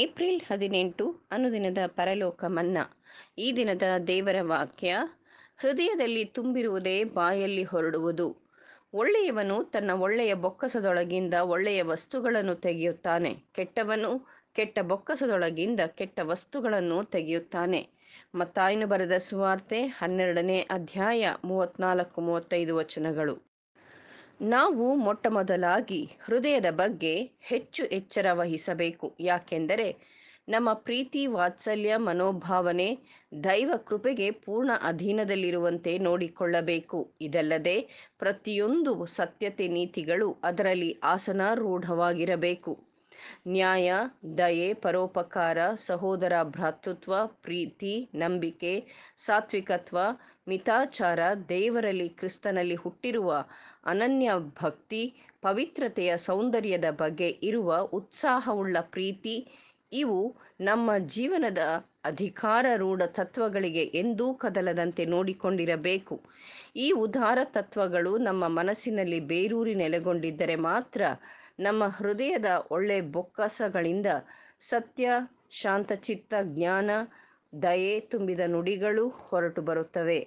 April ಹದಿನೆಂಟು ಅನುದಿನದ ಪರಲೋಕ ಮನ್ನಾ ಈ ದಿನದ ದೇವರ ವಾಕ್ಯ ಹೃದಯದಲ್ಲಿ ತುಂಬಿರುವುದೇ ಬಾಯಲ್ಲಿ ಹೊರಡುವುದು ಒಳ್ಳೆಯವನು ತನ್ನ ಒಳ್ಳೆಯ ಬೊಕ್ಕಸದೊಳಗಿಂದ ಒಳ್ಳೆಯ ವಸ್ತುಗಳನ್ನು ತೆಗೆಯುತ್ತಾನೆ ಕೆಟ್ಟವನು ಕೆಟ್ಟ ಬೊಕ್ಕಸದೊಳಗಿಂದ ಕೆಟ್ಟ ವಸ್ತುಗಳನ್ನು ತೆಗೆಯುತ್ತಾನೆ ಮತ್ತಾಯನು ಬರೆದ ಸುವಾರ್ತೆ ಹನ್ನೆರಡನೇ ಅಧ್ಯಾಯ ಮೂವತ್ನಾಲ್ಕು ಮೂವತ್ತೈದು ವಚನಗಳು ನಾವು ಮೊಟ್ಟಮೊದಲಾಗಿ ಹೃದಯದ ಬಗ್ಗೆ ಹೆಚ್ಚು ಎಚ್ಚರ ವಹಿಸಬೇಕು ಯಾಕೆಂದರೆ ನಮ್ಮ ಪ್ರೀತಿ ವಾತ್ಸಲ್ಯ ಮನೋಭಾವನೆ ದೈವ ಕೃಪೆಗೆ ಪೂರ್ಣ ಅಧೀನದಲ್ಲಿರುವಂತೆ ನೋಡಿಕೊಳ್ಳಬೇಕು ಇದಲ್ಲದೆ ಪ್ರತಿಯೊಂದು ಸತ್ಯತೆ ನೀತಿಗಳು ಅದರಲ್ಲಿ ಆಸನಾರೂಢವಾಗಿರಬೇಕು ನ್ಯಾಯ ದಯೆ ಪರೋಪಕಾರ ಸಹೋದರ ಭ್ರಾತೃತ್ವ ಪ್ರೀತಿ ನಂಬಿಕೆ ಸಾತ್ವಿಕತ್ವ ಮಿತಾಚಾರ ದೇವರಲ್ಲಿ ಕ್ರಿಸ್ತನಲ್ಲಿ ಹುಟ್ಟಿರುವ ಅನನ್ಯ ಭಕ್ತಿ ಪವಿತ್ರತೆಯ ಸೌಂದರ್ಯದ ಬಗ್ಗೆ ಇರುವ ಉತ್ಸಾಹವುಳ್ಳ ಪ್ರೀತಿ ಇವು ನಮ್ಮ ಜೀವನದ ಅಧಿಕಾರ ರೂಢ ತತ್ವಗಳಿಗೆ ಎಂದೂ ಕದಲದಂತೆ ನೋಡಿಕೊಂಡಿರಬೇಕು ಈ ಉದಾರ ತತ್ವಗಳು ನಮ್ಮ ಮನಸ್ಸಿನಲ್ಲಿ ಬೇರೂರಿ ನೆಲೆಗೊಂಡಿದ್ದರೆ ಮಾತ್ರ ನಮ್ಮ ಹೃದಯದ ಒಳ್ಳೆ ಬೊಕ್ಕಸಗಳಿಂದ ಸತ್ಯ ಶಾಂತಚಿತ್ತ ಜ್ಞಾನ ದಯೆ ತುಂಬಿದ ನುಡಿಗಳು ಹೊರಟು ಬರುತ್ತವೆ